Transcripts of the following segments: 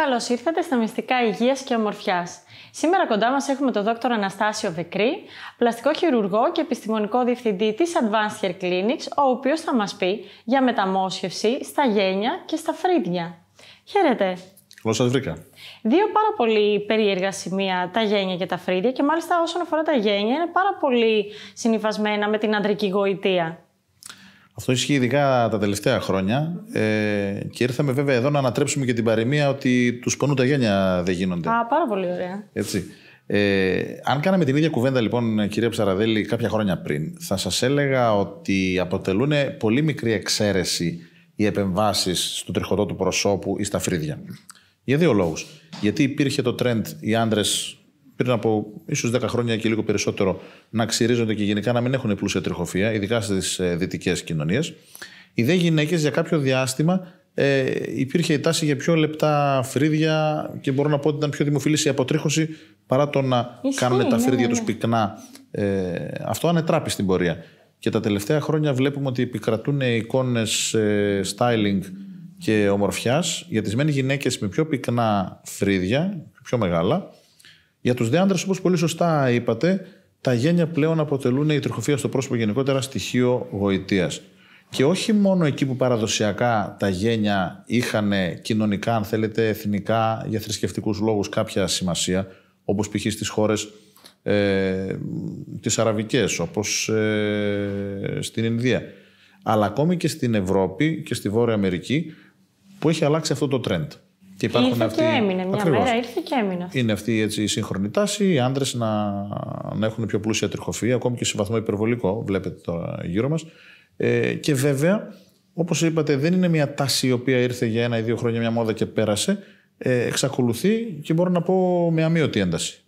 Καλώς ήρθατε στα Μυστικά Υγείας και Ομορφιάς. Σήμερα κοντά μας έχουμε τον Δόκτωρ Αναστάσιο Βεκρή, πλαστικό χειρουργό και επιστημονικό διευθυντή της Advanced Hair Clinics, ο οποίος θα μας πει για μεταμόσχευση στα γένια και στα φρύδια. Χαίρετε. Καλώ σας βρήκα. Δύο πάρα πολύ περίεργα σημεία, τα γένια και τα φρύδια, και μάλιστα όσον αφορά τα γένια, είναι πάρα πολύ συνυφασμένα με την αντρική γοητεία. Αυτό ισχύει ειδικά τα τελευταία χρόνια. Ε, και ήρθαμε βέβαια εδώ να ανατρέψουμε και την παροιμία ότι τους πονούν τα γένια δεν γίνονται. Α, πάρα πολύ ωραία. Έτσι. Ε, αν κάναμε την ίδια κουβέντα, λοιπόν, κυρία Ψαραδέλη, κάποια χρόνια πριν, θα σας έλεγα ότι αποτελούν πολύ μικρή εξαίρεση οι επεμβάσεις στο τριχωτό του προσώπου ή στα φρύδια. Για δύο λόγους. Γιατί υπήρχε το τρέντ οι άντρες πριν από ίσως 10 χρόνια και λίγο περισσότερο να ξυρίζονται και γενικά να μην έχουν πλούσια τριχοφία, ειδικά στις ε, δυτικές κοινωνίες. Οι δε γυναίκες για κάποιο διάστημα ε, υπήρχε η τάση για πιο λεπτά φρύδια και μπορώ να πω ότι ήταν πιο δημοφιλής η αποτρίχωση παρά το να Ισχύει, ναι, τα ναι, φρύδια ναι, τους ναι. πυκνά. Ε, αυτό ανετράπη στην πορεία. Και τα τελευταία χρόνια βλέπουμε ότι επικρατούν εικόνες ε, styling και ομορφιάς για τις γυναίκες με πιο πυκνά φρύδια, πιο μεγάλα, για τους άντρες, όπως πολύ σωστά είπατε, τα γένια πλέον αποτελούν η τριχοφία στο πρόσωπο γενικότερα στοιχείο γοητείας. Και όχι μόνο εκεί που παραδοσιακά τα γένια είχαν κοινωνικά, αν θέλετε, εθνικά, για θρησκευτικούς λόγους κάποια σημασία, όπως π.χ. στις χώρες ε, τις αραβικές όπως ε, στην Ινδία αλλά ακόμη και στην Ευρώπη και στη Βόρεια Αμερική που έχει αλλάξει αυτό το τρέντ. Και ήρθε αυτοί... και έμεινε. Μια μέρα ήρθε και έμεινε. Είναι αυτή έτσι, η σύγχρονη τάση. Οι άντρες να, να έχουν πιο πλούσια τριχοφή, ακόμη και σε βαθμό υπερβολικό, βλέπετε το γύρω μας. Ε, και βέβαια, όπως είπατε, δεν είναι μια τάση η οποία ήρθε για ένα ή δύο χρόνια μια μόδα και πέρασε. Ε, εξακολουθεί και μπορώ να πω με αμύωτη ένταση.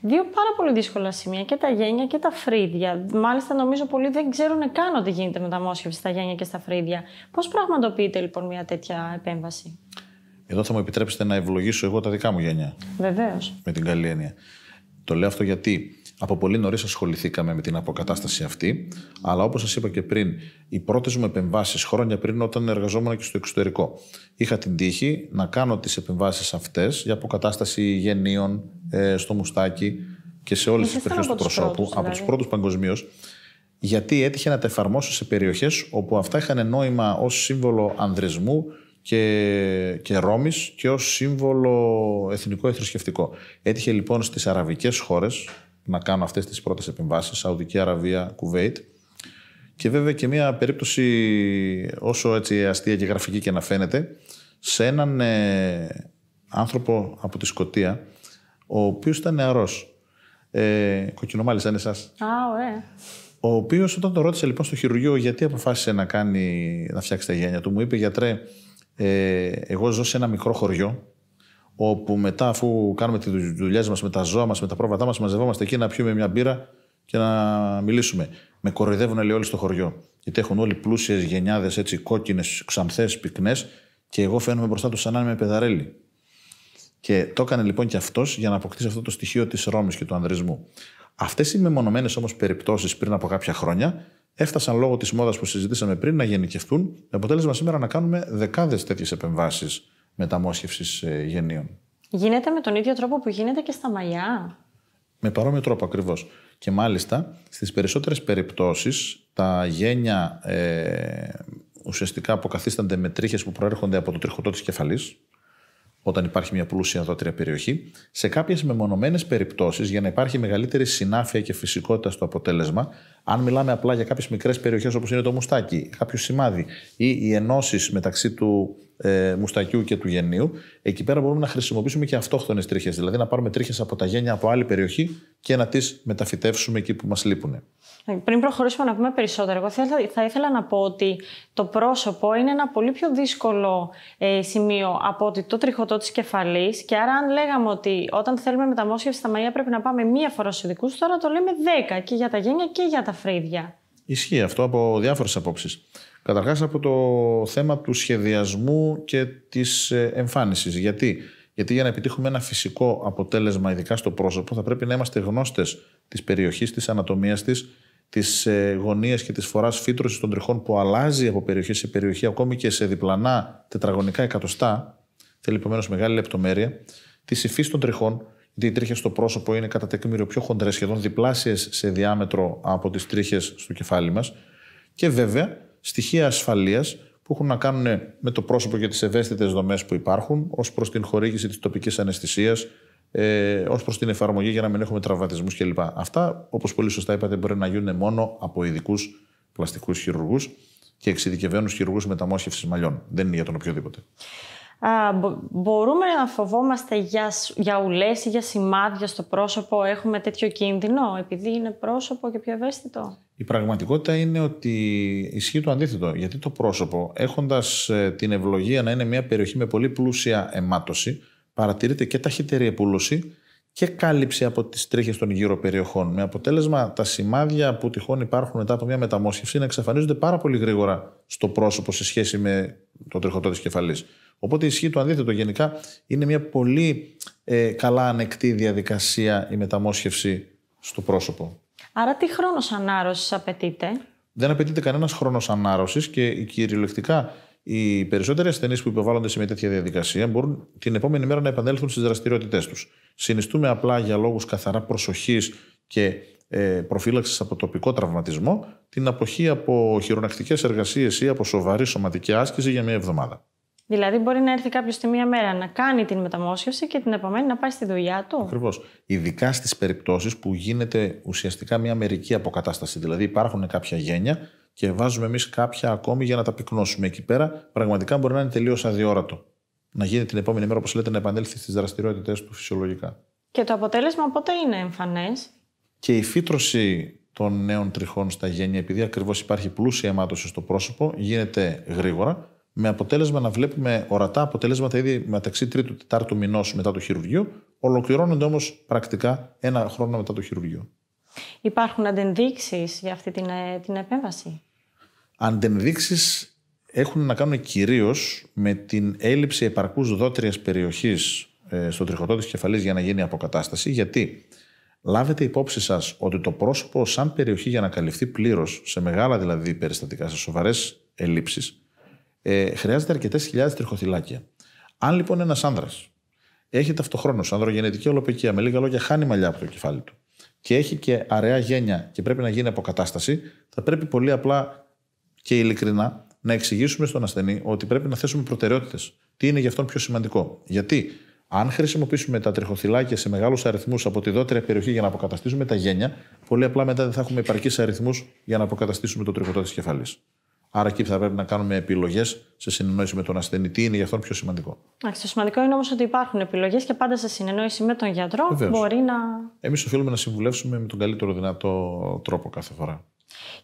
Δύο πάρα πολύ δύσκολα σημεία, και τα γένια και τα φρύδια. Μάλιστα, νομίζω πολλοί δεν ξέρουν καν ότι γίνεται μεταμόσχευση στα γένια και στα φρύδια. Πώς πραγματοποιείται λοιπόν μια τέτοια επέμβαση, εδώ θα μου επιτρέψετε να ευλογήσω εγώ τα δικά μου γενιά. Βεβαίως. Με την καλή έννοια. Το λέω αυτό γιατί από πολύ νωρίς ασχοληθήκαμε με την αποκατάσταση αυτή, αλλά όπως σας είπα και πριν, οι πρώτες μου επεμβάσεις χρόνια πριν, όταν εργαζόμουν και στο εξωτερικό, είχα την τύχη να κάνω τις επεμβάσεις αυτές για αποκατάσταση γενείων ε, στο μουστάκι και σε όλες τι περιοχέ του προσώπου, από τους πρώτου δηλαδή. παγκοσμίως, γιατί έτυχε να τα εφαρμόσω σε περιοχές όπου αυτά είχαν νόημα ως σύμβολο ανδρισμού, και, και Ρώμης και ως σύμβολο εθνικό ή θρησκευτικό. Έτυχε λοιπόν στις αραβικές χώρες να κάνω αυτές τις πρώτες επεμβάσεις, Σαουδική Αραβία, Κουβέιτ, και βέβαια και μια περίπτωση, όσο έτσι αστεία και γραφική και να φαίνεται, σε έναν ε, άνθρωπο από τη Σκωτία, ο οποίος ήταν νεαρός. Ε, κοκκινομάλης είναι εσάς. Α, ωραία. Ο οποίος όταν το ρώτησε λοιπόν στο χειρουργείο γιατί αποφάσισε να, κάνει, να φτιάξει τα γένια του, μου είπε γιατρέ, ε, εγώ ζω σε ένα μικρό χωριό, όπου μετά, αφού κάνουμε τις δουλειές μας με τα ζώα μας, με τα πρόβατά μας, μαζευόμαστε εκεί να πιούμε μια μπύρα και να μιλήσουμε. Με κοροϊδεύουν λέει, όλοι στο χωριό. Γιατί έχουν όλοι πλούσιες γενιάδες, έτσι κόκκινες, ξανθές, πυκνές, και εγώ φαίνομαι μπροστά τους σαν να είμαι πεδαρέλι. Και το έκανε λοιπόν και αυτός για να αποκτήσει αυτό το στοιχείο της Ρώμης και του ανδρισμού. Αυτές οι μεμονωμένες όμως περιπτώσεις πριν από κάποια χρόνια έφτασαν λόγω της μόδας που συζητήσαμε πριν να γενικευτούν, με αποτέλεσμα σήμερα να κάνουμε δεκάδες τέτοιες επεμβάσεις μεταμόσχευσης ε, γενιών. Γίνεται με τον ίδιο τρόπο που γίνεται και στα μαλλιά. Με παρόμοιο τρόπο ακριβώς. Και μάλιστα στις περισσότερες περιπτώσεις τα γένια ε, ουσιαστικά αποκαθίστανται με τρίχες που προέρχονται από το τριχωτό της κεφαλής όταν υπάρχει μια πλούσια δότρια περιοχή, σε κάποιες μεμονωμένες περιπτώσεις, για να υπάρχει μεγαλύτερη συνάφεια και φυσικότητα στο αποτέλεσμα, αν μιλάμε απλά για κάποιες μικρές περιοχές όπως είναι το μουστάκι, κάποιο σημάδι ή οι ενώσεις μεταξύ του ε, μουστακιού και του γεννίου, εκεί πέρα μπορούμε να χρησιμοποιήσουμε και αυτόχθονες τρίχες. Δηλαδή να πάρουμε τρίχες από τα γένια από άλλη περιοχή και να τις μεταφυτεύσουμε εκεί που μας λείπουν. Πριν προχωρήσουμε να πούμε περισσότερο, εγώ θα ήθελα να πω ότι το πρόσωπο είναι ένα πολύ πιο δύσκολο ε, σημείο από ότι το τριχωτό της κεφαλής. Και άρα, αν λέγαμε ότι όταν θέλουμε μεταμόσχευση στα μαλλιά πρέπει να πάμε μία φορά στους ειδικούς, τώρα το λέμε δέκα και για τα γένια και για τα φρύδια. Ισχύει αυτό από διάφορες απόψεις. Καταρχάς από το θέμα του σχεδιασμού και της ε, εμφάνισης. Γιατί? Γιατί για να επιτύχουμε ένα φυσικό αποτέλεσμα, ειδικά στο πρόσωπο, θα πρέπει να είμαστε γνώστες της περιοχής, της ανατομίας της, της ε, γωνίας και της φοράς φύτρωσης των τριχών που αλλάζει από περιοχή σε περιοχή, ακόμη και σε διπλανά τετραγωνικά εκατοστά, θέλει επομένως μεγάλη λεπτομέρεια, της υφής των τριχών, γιατί οι τρίχε στο πρόσωπο είναι κατά τεκμήριο πιο χοντρές, σχεδόν διπλάσιες σε διάμετρο από τις τρίχες στο κεφάλι μας. Και βέβαια στοιχεία ασφαλείας που έχουν να κάνουν με το πρόσωπο και τις ευαίσθητες δομές που υπάρχουν, ως προς την χορήγηση της τοπικής αναισθησίας, ε, ως προς την εφαρμογή για να μην έχουμε τραυματισμούς κλπ. Αυτά, όπως πολύ σωστά είπατε, μπορεί να γίνουν μόνο από ειδικούς πλαστικούς χειρουργούς και εξειδικευμένους χειρουργούς μεταμόσχευσης μαλλιών. Δεν είναι για τον οποιοδήποτε. Α, μπορούμε να φοβόμαστε για, για ουλές ή για σημάδια στο πρόσωπο, έχουμε τέτοιο κίνδυνο, επειδή είναι πρόσωπο και πιο ευαίσθητο. Η πραγματικότητα είναι ότι ισχύει το αντίθετο, γιατί το πρόσωπο έχοντας ε, την ευλογία να είναι μια περιοχή με πολύ πλούσια αιμάτωση, παρατηρείται και ταχύτερη επούλωση και κάλυψη από τις τρίχες των γύρω περιοχών. Με αποτέλεσμα τα σημάδια που τυχόν υπάρχουν μετά από μια μεταμόσχευση να εξαφανίζονται πάρα πολύ γρήγορα στο πρόσωπο σε σχέση με το τριχωτό της κεφαλής. Οπότε ισχύει το αντίθετο. Γενικά είναι μια πολύ ε, καλά ανεκτή διαδικασία η μεταμόσχευση στο πρόσωπο. Άρα τι χρόνος ανάρρωσης απαιτείται? Δεν απαιτείται κανένας χρόνος ανάρρωσης και κυριολεκτικά οι περισσότεροι ασθενείς που υποβάλλονται σε μια τέτοια διαδικασία μπορούν την επόμενη μέρα να επανέλθουν στις δραστηριότητές τους. Συνιστούμε απλά για λόγους καθαρά προσοχής και ε, προφύλαξης από τοπικό τραυματισμό την αποχή από χειρονακτικές εργασίες ή από σοβαρή σωματική άσκηση για μια εβδομάδα. Δηλαδή, μπορεί να έρθει κάποιος τη μία μέρα να κάνει την μεταμόσχευση και την επομένη να πάει στη δουλειά του. Ακριβώς. Ειδικά στις περιπτώσεις που γίνεται ουσιαστικά μια μερική αποκατάσταση. Δηλαδή, υπάρχουν κάποια γένεια και βάζουμε εμείς κάποια ακόμη για να τα πυκνώσουμε εκεί πέρα, πραγματικά μπορεί να είναι τελείως αδιόρατο. Να γίνει την επόμενη μέρα, όπως λέτε, να επανέλθει στις δραστηριότητέ του φυσιολογικά. Και το αποτέλεσμα πότε είναι εμφανές. Και η φύτρωση των νέων τριχών στα γένια, επειδή ακριβώς υπάρχει πλούσια αιμάτωση στο πρόσωπο, γίνεται γρήγορα, με αποτέλεσμα να βλέπουμε ορατά αποτελέσματα ήδη μεταξύ τρίτου-τετάρτου μηνός μετά το χειρουργείο, ολοκληρώνονται όμως πρακτικά ένα χρόνο μετά το χειρουργείο. Υπάρχουν αντενδείξει για αυτή την, ε, την επέμβαση. Αντενδείξεις έχουν να κάνουν κυρίως με την έλλειψη επαρκούς δότριας περιοχής ε, στο τριχωτό της κεφαλής για να γίνει αποκατάσταση, γιατί λάβετε υπόψη σας ότι το πρόσωπο σαν περιοχή για να καλυφθεί πλήρως, σε μεγάλα δηλαδή περιστατικά, σε σοβαρές ελλείψεις, ε, χρειάζεται αρκετές χιλιάδες τριχοθυλάκια. Αν λοιπόν ένας άνδρας έχει ταυτοχρόνως ανδρογενετική ολοπαικία, με λίγα λόγια χάνει μαλλιά από το κεφάλι του και έχει και αραιά γένεια και πρέπει να γίνει αποκατάσταση, θα πρέπει πολύ απλά και ειλικρινά να εξηγήσουμε στον ασθενή ότι πρέπει να θέσουμε προτεραιότητες. Τι είναι για αυτόν πιο σημαντικό. Γιατί αν χρησιμοποιήσουμε τα τριχοθυλάκια σε μεγάλους αριθμούς από τη δότερη περιοχή για να αποκαταστήσουμε τα γένια, πολύ απλά μετά δεν θα έχουμε επαρκείς αριθμούς για να αποκαταστήσουμε το τριχωτό της κεφαλή. Άρα εκεί θα πρέπει να κάνουμε επιλογές σε συνεννόηση με τον ασθενή. Τι είναι για αυτόν πιο σημαντικό. το σημαντικό είναι όμως ότι υπάρχουν επιλογές και πάντα σε συνεννόηση με τον γιατρό μπορεί να. Εμείς οφείλουμε να συμβουλεύσουμε με τον καλύτερο δυνατό τρόπο κάθε φορά.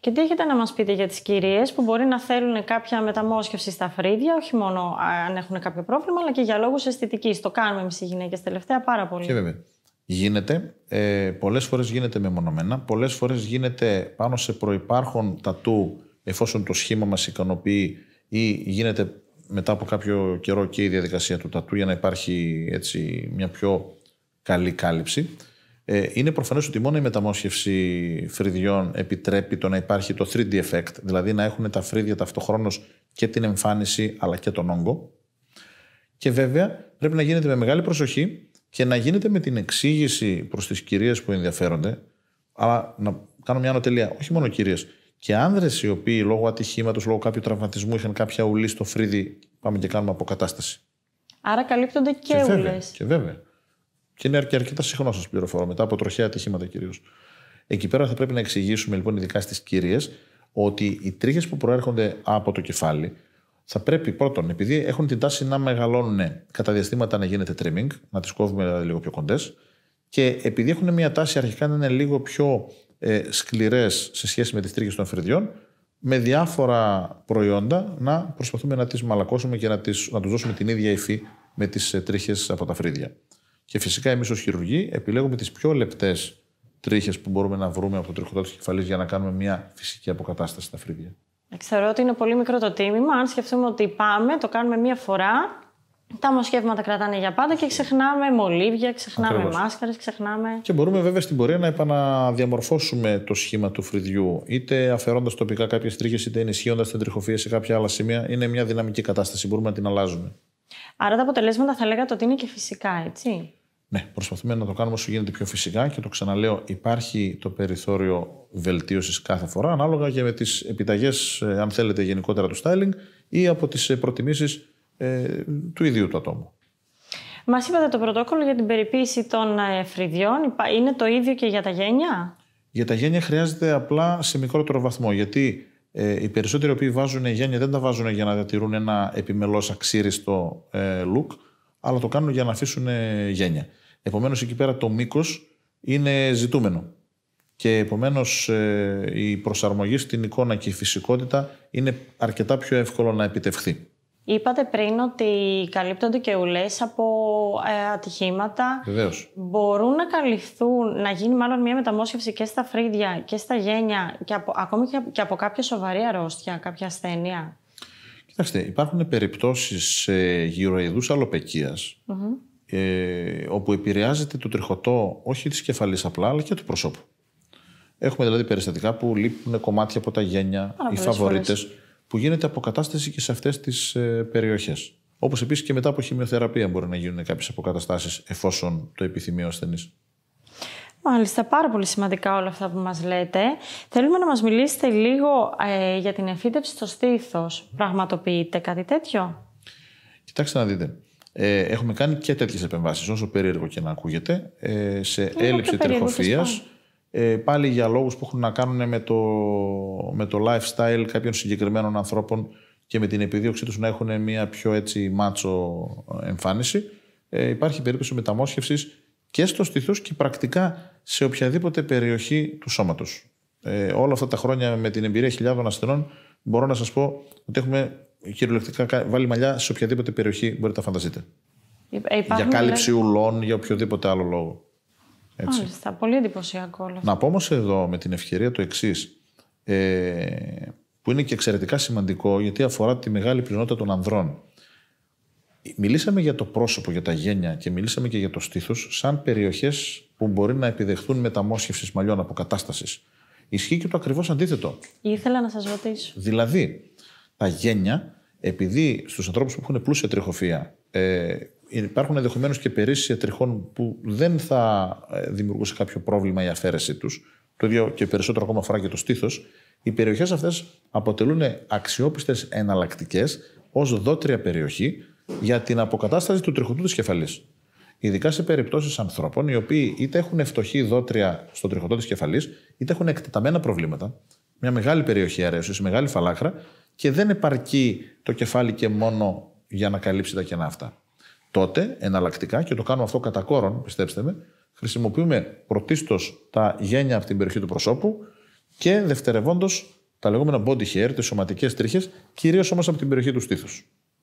Και τι έχετε να μας πείτε για τις κυρίες που μπορεί να θέλουν κάποια μεταμόσχευση στα φρύδια, όχι μόνο αν έχουν κάποιο πρόβλημα, αλλά και για λόγους αισθητικής. Το κάνουμε εμείς οι γυναίκες τελευταία πάρα πολύ. Και βέβαια. Γίνεται, ε, πολλές φορές γίνεται μεμονωμένα, πολλές φορές γίνεται πάνω σε προϋπάρχον τατού, εφόσον το σχήμα μας ικανοποιεί ή γίνεται μετά από κάποιο καιρό και η διαδικασία του τατού για να υπάρχει έτσι μια πιο καλή κάλυψη. Ε, είναι προφανέ ότι μόνο η μεταμόσχευση φρυδιών επιτρέπει το να υπάρχει το 3D effect, δηλαδή να έχουν τα φρύδια ταυτοχρόνως και την εμφάνιση αλλά και τον όγκο. Και βέβαια πρέπει να γίνεται με μεγάλη προσοχή και να γίνεται με την εξήγηση προς τις κυρίες που ενδιαφέρονται. Αλλά να κάνω μια ανατελεία, όχι μόνο κυρίες, και άνδρες οι οποίοι λόγω ατυχήματος, λόγω κάποιου τραυματισμού είχαν κάποια ουλή στο φρύδι, πάμε και κάνουμε αποκατάσταση. Άρα καλύπτονται και, και ουλέ. Και βέβαια. Και είναι και αρκετά συχνό, σας πληροφορώ, μετά από τροχαία ατυχήματα κυρίως. Εκεί πέρα θα πρέπει να εξηγήσουμε λοιπόν, ειδικά στις κυρίες, ότι οι τρίχες που προέρχονται από το κεφάλι θα πρέπει πρώτον, επειδή έχουν την τάση να μεγαλώνουν κατά διαστήματα να γίνεται trimming, να τις κόβουμε δηλαδή, λίγο πιο κοντές, και επειδή έχουν μια τάση αρχικά να είναι λίγο πιο ε, σκληρές σε σχέση με τις τρίχες των φρυδιών, με διάφορα προϊόντα να προσπαθούμε να τις μαλακώσουμε και να, να τους δώσουμε την ίδια υφή με τις ε, τρίχες από τα φρύδια. Και φυσικά εμείς ως χειρουργοί επιλέγουμε τις πιο λεπτές τρίχες που μπορούμε να βρούμε από το τριχωτό της κεφαλής για να κάνουμε μια φυσική αποκατάσταση στα φρύδια. Ξέρω ότι είναι πολύ μικρό το τίμημα. Αν σκεφτούμε ότι πάμε, το κάνουμε μία φορά, τα μοσχεύματα κρατάνε για πάντα και ξεχνάμε μολύβια, ξεχνάμε Ακριβώς. μάσκαρες, ξεχνάμε... Και μπορούμε βέβαια στην πορεία να επαναδιαμορφώσουμε το σχήμα του φρυδιού, είτε αφαιρώντας τοπικά κάποιες τρίχες, είτε ενισχύοντας την τριχοφία σε κάποια άλλα σημεία. Είναι μια φορα τα μοσχευματα κρατανε για παντα και ξεχναμε μολυβια ξεχναμε μασκαρε ξεχναμε και μπορουμε βεβαια στην πορεια να επαναδιαμορφωσουμε το σχημα του φρυδιου ειτε αφαιρωντα τοπικα κάποιε τρίχε, ειτε ενισχύοντα την τριχοφια σε καποια αλλα σημεια ειναι μια δυναμικη κατασταση μπορουμε να την αλλάζουμε. Άρα τα αποτελέσματα θα λέγατε ότι είναι και φυσικά, έτσι. Ναι, προσπαθούμε να το κάνουμε όσο γίνεται πιο φυσικά και το ξαναλέω, υπάρχει το περιθώριο βελτίωσης κάθε φορά, ανάλογα και με τις επιταγές, ε, αν θέλετε, γενικότερα του styling ή από τις ε, προτιμήσεις ε, του ίδιου του ατόμου. Μας είπατε το πρωτόκολλο για την περιποίηση των φρυδιών. Είναι το ίδιο και για τα γένια. Για τα γένια χρειάζεται απλά σε μικρότερο βαθμό. Γιατί ε, οι περισσότεροι οποίοι βάζουν γένεια δεν τα βάζουν για να διατηρούν ένα επιμελώς αξίριστο ε, look, αλλά το κάνουν για να αφήσουν γένεια. Επομένως εκεί πέρα το μήκος είναι ζητούμενο. Και επομένως ε, η προσαρμογή στην εικόνα και η φυσικότητα είναι αρκετά πιο εύκολο να επιτευχθεί. Είπατε πριν ότι καλύπτονται και ουλές από ε, ατυχήματα. Βεβαίως. Μπορούν να καλυφθούν, να γίνει μάλλον μια μεταμόσχευση και στα φρύδια και στα γένια και από, ακόμη και από, και από κάποια σοβαρή αρρώστια, κάποια ασθένεια. Κοιτάξτε, υπάρχουν περιπτώσεις ε, γυροειδους αλοπαικίας ε, όπου επηρεάζεται το τριχωτό όχι της κεφαλής απλά αλλά και του προσώπου. Έχουμε δηλαδή περιστατικά που λείπουν κομμάτια από τα γένια, οι φαβορίτες που γίνεται αποκατάσταση και σε αυτές τις ε, περιοχές. περιοχέ. Όπως επίσης και μετά από χημειοθεραπεία μπορεί να γίνουν κάποιες αποκαταστάσεις εφόσον το επιθυμεί ο ασθενής. Μάλιστα, πάρα πολύ σημαντικά όλα αυτά που μας λέτε. Θέλουμε να μας μιλήσετε λίγο ε, για την εμφύτευση στο στήθος. Πραγματοποιείτε κάτι τέτοιο? Κοιτάξτε να δείτε. Ε, έχουμε κάνει και τέτοιες επεμβάσεις, όσο περίεργο και να ακούγεται, σε έλλειψη τρεχοφίας ε, πάλι για λόγους που έχουν να κάνουν με το, με το lifestyle κάποιων συγκεκριμένων ανθρώπων και με την επιδίωξή τους να έχουν μια πιο έτσι μάτσο εμφάνιση. Ε, υπάρχει περίπτωση μεταμόσχευσης και στο στήθος και πρακτικά σε οποιαδήποτε περιοχή του σώματος. Ε, όλα αυτά τα χρόνια με την εμπειρία χιλιάδων ασθενών μπορώ να σας πω ότι έχουμε κυριολεκτικά βάλει μαλλιά σε οποιαδήποτε περιοχή μπορείτε να φανταστείτε. Ε, για κάλυψη δηλαδή... ουλών, για οποιοδήποτε άλλο λόγο. Έτσι. Μάλιστα, πολύ εντυπωσιακό όλο αυτό. Να πω όμως εδώ με την ευκαιρία το εξής. Ε, που είναι και εξαιρετικά σημαντικό γιατί αφορά τη μεγάλη πλειονότητα των ανδρών. Μιλήσαμε για το πρόσωπο, για τα γένια και μιλήσαμε και για το στήθος σαν περιοχές που μπορεί να επιδεχθούν μεταμόσχευσης μαλλιών αποκατάστασης. Ισχύει και το ακριβώς αντίθετο. Ήθελα να σας ρωτήσω. Δηλαδή, τα γένια, επειδή στους ανθρώπους που έχουν πλούσια τριχοφία ε, υπάρχουν ενδεχομένως και περίσεις τριχών που δεν θα ε, δημιουργούσε κάποιο πρόβλημα η αφαίρεσή τους. Το ίδιο και περισσότερο ακόμα αφορά και το στήθος. Οι περιοχές αυτές αποτελούν αξιόπιστες εναλλακτικές ως δότρια περιοχή για την αποκατάσταση του τριχωτού της κεφαλής. Ειδικά σε περιπτώσεις ανθρώπων οι οποίοι είτε έχουν φτωχή δότρια στο τριχωτό της κεφαλής, είτε έχουν εκτεταμένα προβλήματα, μια μεγάλη περιοχή αρέωση, μεγάλη φαλάχρα, και δεν επαρκεί το κεφάλι και μόνο για να καλύψει τα κενά αυτά. Τότε εναλλακτικά, και το κάνουμε αυτό κατά κόρον, πιστέψτε με, χρησιμοποιούμε πρωτίστως τα γένια από την περιοχή του προσώπου και δευτερευόντως τα λεγόμενα body hair, τις σωματικές τρίχες, κυρίως όμως από την περιοχή του στήθους.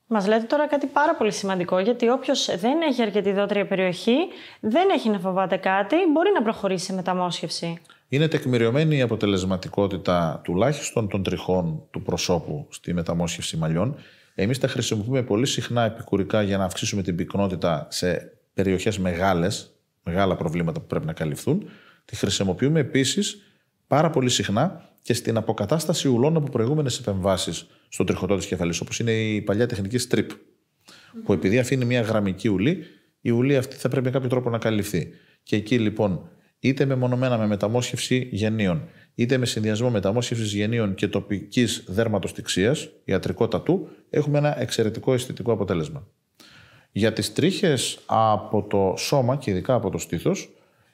Μας λέτε τώρα κάτι πάρα πολύ σημαντικό, γιατί όποιος δεν έχει αρκετή δότρια περιοχή, δεν έχει να φοβάται κάτι, μπορεί να προχωρήσει σε μεταμόσχευση. Είναι τεκμηριωμένη η αποτελεσματικότητα τουλάχιστον των τριχών του προσώπου στη μεταμόσχευση μαλλιών. Εμείς τα χρησιμοποιούμε πολύ συχνά επικουρικά για να αυξήσουμε την πυκνότητα σε περιοχές μεγάλες, μεγάλα προβλήματα που πρέπει να καλυφθούν. Τη χρησιμοποιούμε επίσης πάρα πολύ συχνά και στην αποκατάσταση ουλών από προηγούμενες επεμβάσεις στον τριχωτό της κεφαλής, όπως είναι η παλιά τεχνική strip. Που επειδή αφήνει μια γραμμική ουλή, η ουλή αυτή θα πρέπει με κάποιο τρόπο να καλυφθεί. Και εκεί λοιπόν, είτε με μονομένα με μεταμόσχευση γενίων είτε με συνδυασμό μεταμόσχευσης γενείων και τοπικής τυξία, ιατρικό τατού, έχουμε ένα εξαιρετικό αισθητικό αποτέλεσμα. Για τις τρίχες από το σώμα και ειδικά από το στήθος,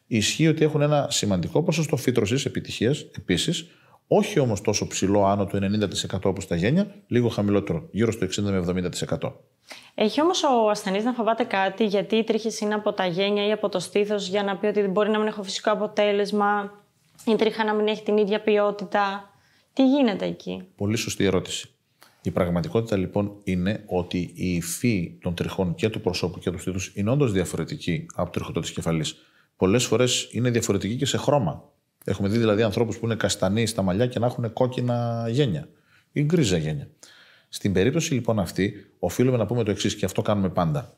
ισχύει ότι έχουν ένα σημαντικό ποσοστό φύτρωσης επιτυχίας επίσης, όχι όμως τόσο ψηλό άνω του 90% όπως τα γένια, λίγο χαμηλότερο, γύρω στο 60 με 70%. Έχει όμως ο ασθενής να φοβάται κάτι γιατί οι τρίχες είναι από τα γένια ή από το στήθος για να πει ότι μπορεί να μην έχω φυσικό αποτέλεσμα η τρίχα να μην έχει την ίδια ποιότητα. Τι γίνεται εκεί. Πολύ σωστή ερώτηση. Η πραγματικότητα λοιπόν είναι ότι η υφή των τριχών και του προσώπου και του στήθου είναι όντως διαφορετική από το τριχωτό της κεφαλής. Πολλές φορές είναι διαφορετική και σε χρώμα. Έχουμε δει δηλαδή ανθρώπους που είναι καστανοί στα μαλλιά και να έχουν κόκκινα γένια ή γκρίζα γένια. Στην περίπτωση λοιπόν αυτή, οφείλουμε να πούμε το εξής και αυτό κάνουμε πάντα.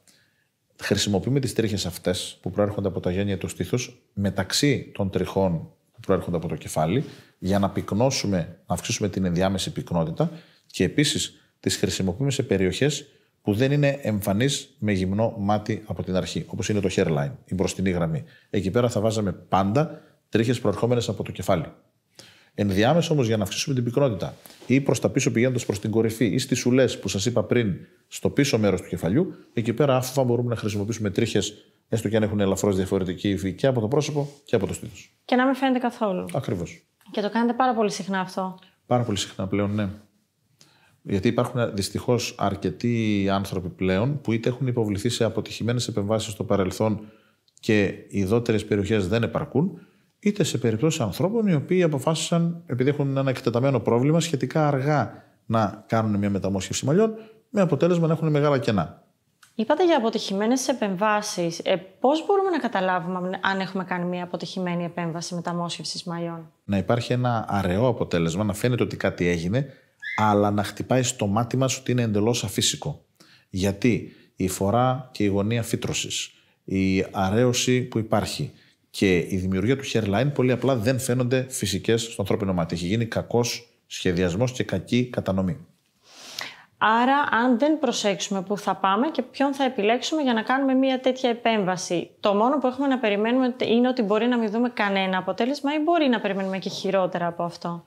Χρησιμοποιούμε τις τρίχες αυτές που προέρχονται από τα γένια του στήθου μεταξύ των τριχών προέρχονται από το κεφάλι, για να πυκνώσουμε, να αυξήσουμε την ενδιάμεση πυκνότητα και επίσης τις χρησιμοποιούμε σε περιοχές που δεν είναι εμφανείς με γυμνό μάτι από την αρχή, όπως είναι το hairline, η μπροστινή γραμμή. Εκεί πέρα θα βάζαμε πάντα τρίχες προερχόμενες από το κεφάλι. Ενδιάμεσα όμως για να αυξήσουμε την πυκνότητα ή προς τα πίσω πηγαίνοντας προς την κορυφή ή στις σουλές που σας είπα πριν, στο πίσω μέρος του κεφαλιού, εκεί πέρα άφοβα μπορούμε να χρησιμοποιήσουμε τρίχες έστω και αν έχουν ελαφρώς διαφορετική υφή και από το πρόσωπο και από το στήθος. Και να μην φαίνεται καθόλου. Ακριβώς. Και το κάνετε πάρα πολύ συχνά αυτό. Πάρα πολύ συχνά πλέον, ναι. Γιατί υπάρχουν ε, δυστυχώς αρκετοί άνθρωποι πλέον που είτε έχουν υποβληθεί σε αποτυχημένες επεμβάσεις στο παρελθόν και οι δότερες περιοχές δεν επαρκούν, είτε σε περιπτώσεις ανθρώπων οι οποίοι αποφάσισαν, επειδή έχουν ένα εκτεταμένο πρόβλημα, σχετικά αργά να κάνουν μια μεταμόσχευση μαλλιών, με αποτέλεσμα να έχουν μεγάλα κενά. Είπατε για αποτυχημένες επεμβάσεις. Ε, Πώς μπορούμε να καταλάβουμε αν έχουμε κάνει μια αποτυχημένη επέμβαση μεταμόσχευσης μαϊών. Να υπάρχει ένα αραιό αποτέλεσμα, να φαίνεται ότι κάτι έγινε, αλλά να χτυπάει στο μάτι μας ότι είναι εντελώς αφύσικο. Γιατί η φορά και η γωνία φύτρωση, η αραίωση που υπάρχει και η δημιουργία του hairline πολύ απλά δεν φαίνονται φυσικές στο ανθρώπινο μάτι. Έχει γίνει κακός σχεδιασμός και κακή κατανομή. Άρα, αν δεν προσέξουμε πού θα πάμε και ποιον θα επιλέξουμε για να κάνουμε μια τέτοια επέμβαση, το μόνο που έχουμε να περιμένουμε είναι ότι μπορεί να μην δούμε κανένα αποτέλεσμα ή μπορεί να περιμένουμε και χειρότερα από αυτό.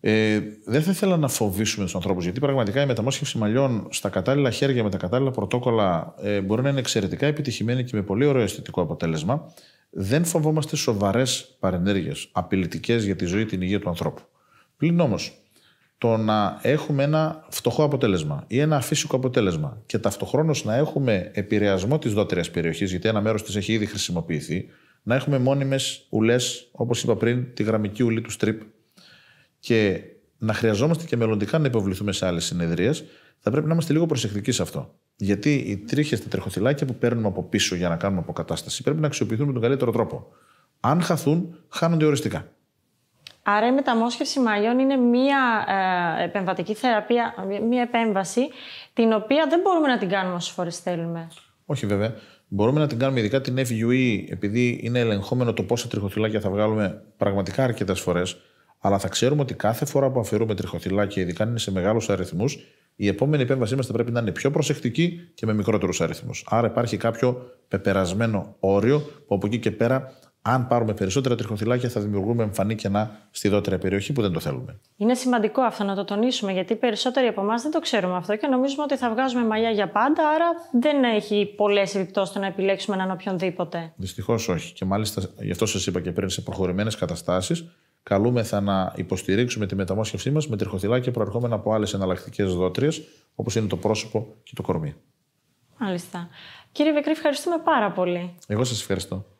Ε, δεν θα ήθελα να φοβήσουμε τους ανθρώπους, γιατί πραγματικά η μεταμόσχευση μαλλιών στα κατάλληλα χέρια με τα κατάλληλα πρωτόκολλα ε, μπορεί να είναι εξαιρετικά επιτυχημένη και με πολύ ωραίο αισθητικό αποτέλεσμα. Δεν φοβόμαστε σοβαρές παρενέργειες απειλητικές για τη ζωή την υγεία του ανθρώπου. Πλην όμως, το να έχουμε ένα φτωχό αποτέλεσμα ή ένα αφύσικο αποτέλεσμα και ταυτοχρόνως να έχουμε επηρεασμό της δότερης περιοχής, γιατί ένα μέρος της έχει ήδη χρησιμοποιηθεί, να έχουμε μόνιμες ουλές, όπως είπα πριν, τη γραμμική ουλή του στριπ και να χρειαζόμαστε και μελλοντικά να υποβληθούμε σε άλλες συνεδρίες θα πρέπει να είμαστε λίγο προσεκτικοί σε αυτό. Γιατί οι τρίχες, τα τρεχοθυλάκια που παίρνουμε από πίσω για να κάνουμε αποκατάσταση πρέπει να αξιοποιηθούν με τον καλύτερο τρόπο. Αν χαθούν, χάνονται οριστικά. Άρα η μεταμόσχευση μαλλιών είναι μία ε, επεμβατική θεραπεία, μία επέμβαση, την οποία δεν μπορούμε να την κάνουμε όσες φορές θέλουμε. Όχι βέβαια. Μπορούμε να την κάνουμε ειδικά την FUE, επειδή είναι ελεγχόμενο το πόσα τριχοθυλάκια θα βγάλουμε πραγματικά αρκετές φορές. Αλλά θα ξέρουμε ότι κάθε φορά που αφαιρούμε τριχοθυλάκια, ειδικά αν είναι σε μεγάλους αριθμούς, η επόμενη επέμβασή μας θα πρέπει να είναι πιο προσεκτική και με μικρότερους αριθμούς. Άρα υπάρχει κάποιο πεπερασμένο όριο που από εκεί και πέρα αν πάρουμε περισσότερα τριχοθυλάκια, θα δημιουργούμε εμφανή κενά στη δότερη περιοχή που δεν το θέλουμε. Είναι σημαντικό αυτό να το τονίσουμε, γιατί περισσότεροι από εμάς δεν το ξέρουμε αυτό και νομίζουμε ότι θα βγάζουμε μαλλιά για πάντα, άρα δεν έχει πολλές επιπτώσεις το να επιλέξουμε έναν οποιονδήποτε. Δυστυχώς όχι. Και μάλιστα γι' αυτό σας είπα και πριν σε προχωρημένες καταστάσεις, καλούμεθα να υποστηρίξουμε τη μεταμόσχευσή μας με τριχοθυλάκια προερχόμενα από άλλες εναλλακτικές δότριες, όπως είναι το πρόσωπο και το κορμί. Μάλιστα. Κύριε Βεκρή, ευχαριστούμε πάρα πολύ. Εγώ σας ευχαριστώ.